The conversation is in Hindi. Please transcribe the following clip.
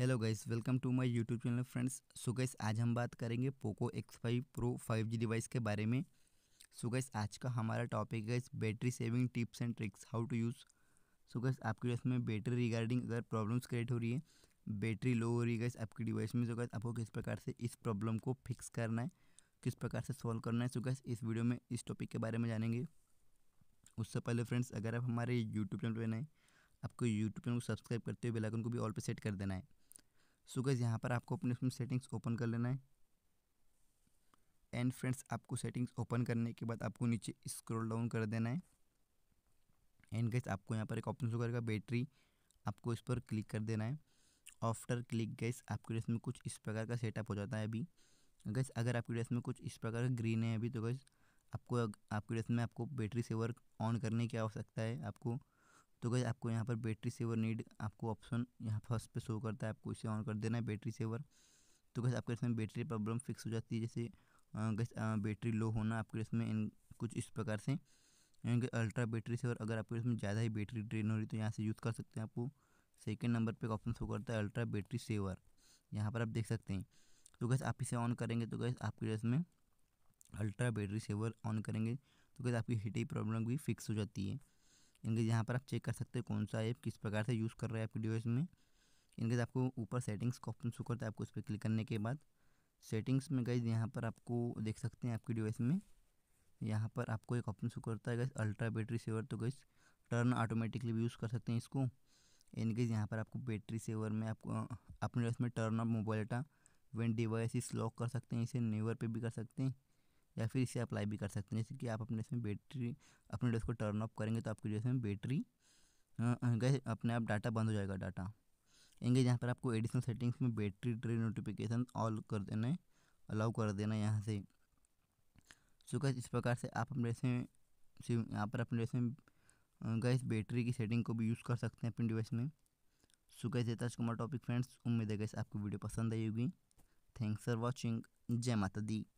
hello guys welcome to my YouTube channel friends so guys आज हम बात करेंगे Poco X five pro five G device के बारे में सो गाइस आज का हमारा टॉपिक है battery saving tips and tricks how to use so guys आपके डिवाइस में बैटरी रिगार्डिंग अगर प्रॉब्लम्स क्रिएट हो रही है बैटरी लो हो रही है गाइस आपकी डिवाइस में सो गाइस आपको किस प्रकार से इस प्रॉब्लम को फिक्स करना है किस प्रकार से सॉल्व करना है सो गाइस इस वीडियो में इस टॉपिक के बारे में जानेंगे उससे पहले फ्रेंड्स अगर आप हमारे यूट्यूब चैनल पर नए आपको यूट्यूब चैनल को सब्सक्राइब करते हुए बेलाइकन को भी ऑल पर सेट कर देना है सो गैस यहाँ पर आपको अपने उसमें सेटिंग्स ओपन कर लेना है एंड फ्रेंड्स आपको सेटिंग्स ओपन करने के बाद आपको नीचे स्क्रॉल डाउन कर देना है एंड गैस आपको यहाँ पर एक ऑप्शन शो करेगा बैटरी आपको इस पर क्लिक कर देना है आफ्टर क्लिक गैस आपके ड्रेस में कुछ इस प्रकार का सेटअप हो जाता है अभी गैस अगर आपके ड्रेस में कुछ इस प्रकार का ग्रीन है अभी तो गैस आपको आपके ड्रेस में आपको बैटरी से वर्क ऑन करने की आवश्यकता है आपको तो गई आपको यहाँ पर बैटरी सेवर नीड आपको ऑप्शन यहाँ फर्स्ट पे शो करता है आपको इसे ऑन कर देना है बैटरी सेवर तो गैस आपके इसमें बैटरी प्रॉब्लम फिक्स हो जाती है जैसे गैस बैटरी लो होना आपके इसमें कुछ इस प्रकार से अल्ट्रा बैटरी सेवर अगर आपके इसमें ज़्यादा ही बैटरी ड्रेन हो रही तो यहाँ से यूज़ कर सकते हैं आपको सेकेंड नंबर पर ऑप्शन शो करता है अल्ट्रा बैटरी सेवर यहाँ पर आप देख सकते हैं तो गैस आप इसे ऑन करेंगे तो गैस आपके इसमें अल्ट्रा बैटरी सेवर ऑन करेंगे तो गैस आपकी हीटिंग प्रॉब्लम भी फिक्स हो जाती है इनके यहाँ पर आप चेक कर सकते हैं कौन सा ऐप किस प्रकार से यूज़ कर रहा है आपकी डिवाइस में इनके आपको ऊपर सेटिंग्स का ऑप्शन शुक्र करता है आपको उस पर क्लिक करने के बाद सेटिंग्स में गई यहाँ पर आपको देख सकते हैं आपकी डिवाइस में यहाँ पर आपको एक ऑप्शन शुक्र करता है गैस अल्ट्रा बैटरी सेवर तो गैस टर्न ऑटोमेटिकली भी यूज़ कर सकते हैं इसको इनकेस यहाँ पर आपको बैटरी सेवर में आपको अपने डिवाइस में turn off mobile data when device lock कर सकते हैं इसे नेवर पे भी कर सकते हैं या फिर इसे अप्लाई भी कर सकते हैं जैसे कि आप अपने इसमें बैटरी अपने डिवाइस को टर्न ऑफ करेंगे तो आपके जो इसमें बैटरी गए अपने आप डाटा बंद हो जाएगा डाटा एंगे जहाँ पर आपको एडिशनल सेटिंग्स में बैटरी ट्री नोटिफिकेशन ऑल कर देना है अलाउ कर देना है यहाँ से सो गैस इस प्रकार से आप अपने इसमें यहाँ पर अपने इसमें में गैस बैटरी की सेटिंग को भी यूज़ कर सकते हैं अपने डिवाइस में सो गैस ये कुमार टॉपिक फ्रेंड्स उम्मीद है गैस आपको वीडियो पसंद आई होगी थैंक्स फॉर वॉचिंग जय माता दी